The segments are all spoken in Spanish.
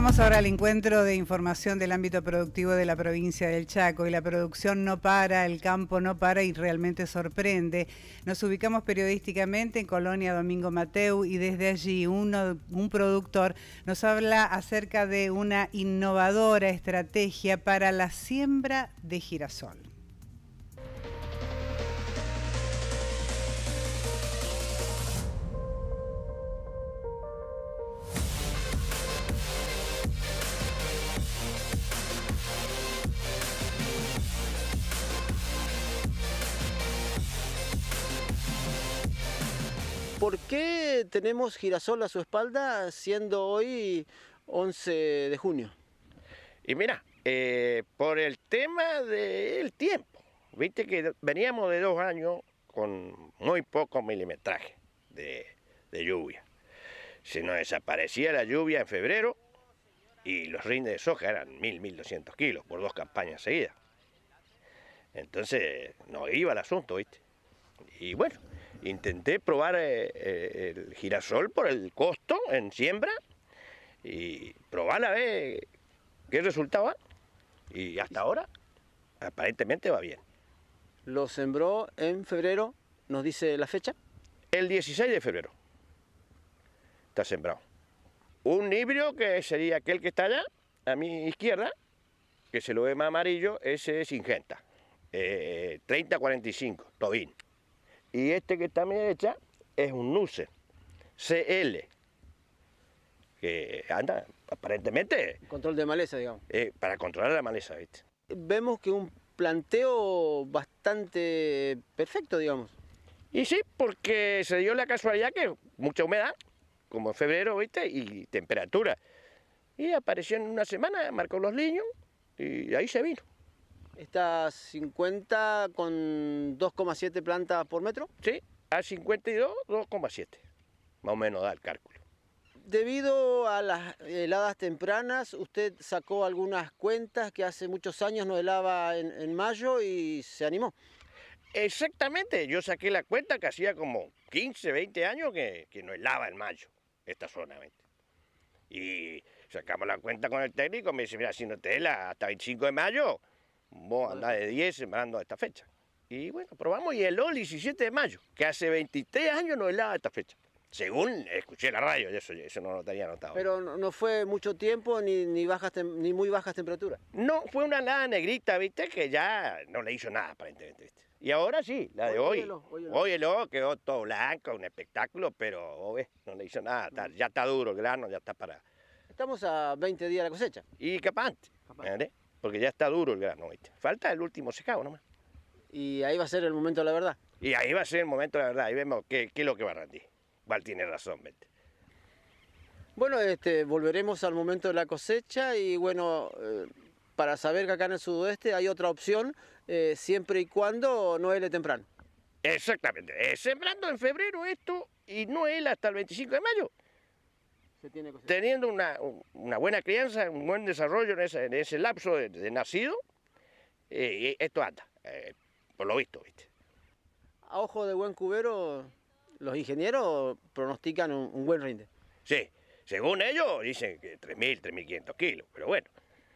Vamos ahora al encuentro de información del ámbito productivo de la provincia del Chaco y la producción no para, el campo no para y realmente sorprende. Nos ubicamos periodísticamente en Colonia Domingo Mateu y desde allí uno, un productor nos habla acerca de una innovadora estrategia para la siembra de girasol. ¿Por qué tenemos girasol a su espalda siendo hoy 11 de junio? Y mira, eh, por el tema del tiempo. Viste que veníamos de dos años con muy poco milimetraje de, lluvia. Se nos desaparecía la lluvia en febrero y los rindes de soja eran 1.000, 1.200 kilos por dos campañas seguidas. Entonces nos iba el asunto, ¿viste? Y bueno, Intenté probar eh, eh, el girasol por el costo en siembra y probar a ver qué resultaba. Y hasta ahora, aparentemente va bien. Lo sembró en febrero, nos dice la fecha. El 16 de febrero está sembrado. Un híbrido que sería aquel que está allá, a mi izquierda, que se lo ve más amarillo, ese es Ingenta, eh, 30-45, Tobin. Y este que está a mi derecha es un NUCE, CL, que anda aparentemente... Control de maleza, digamos. Eh, para controlar la maleza, ¿viste? Vemos que un planteo bastante perfecto, digamos. Y sí, porque se dio la casualidad que mucha humedad, como en febrero, ¿viste? Y temperatura. Y apareció en una semana, marcó los niños y ahí se vino. Está 50 con 2,7 plantas por metro. Sí, a 52, 2,7. Más o menos da el cálculo. Debido a las heladas tempranas, usted sacó algunas cuentas que hace muchos años no helaba en, mayo y se animó. Exactamente, yo saqué la cuenta que hacía como 15, 20 años que, que no helaba en mayo, esta zona. Y sacamos la cuenta con el técnico, me dice, mira, si no te hela hasta 25 de mayo, vos andás de 10 sembrando a esta fecha. Y bueno, probamos y el 17 de mayo, que hace 23 años no helaba esta fecha. Según escuché la radio, eso, eso no lo tenía notado. Pero no, fue mucho tiempo ni, ni, bajas ni muy bajas temperaturas. No, fue una nada negrita, viste, que ya no le hizo nada aparentemente, Y ahora sí, la de hoy. Hoy el quedó todo blanco, un espectáculo, pero oh, ves, no le hizo nada. Mm. ya está duro el grano, ya está para. Estamos a 20 días de la cosecha. Y capaz Capaz porque ya está duro el grano, ¿viste? Falta el último secado nomás. Y ahí va a ser el momento de la verdad. Y ahí va a ser el momento de la verdad, ahí vemos qué, es lo que va a rendir. Val tiene razón, ¿viste? Bueno, este, volveremos al momento de la cosecha y bueno, eh, para saber que acá en el sudoeste hay otra opción, eh, siempre y cuando no de temprano. Exactamente, eh, sembrando en febrero esto y no hasta el 25 de mayo teniendo una, buena crianza, un buen desarrollo en ese, lapso de, nacido, eh, esto anda, eh, por lo visto, ¿viste? A ojo de buen cubero, los ingenieros pronostican un, buen rinde. Sí, según ellos dicen que 3.000, 3.500 kilos, pero bueno.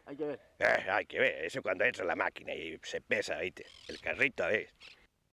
Hay que ver. Eh, hay que ver, eso cuando entra la máquina y se pesa, El carrito a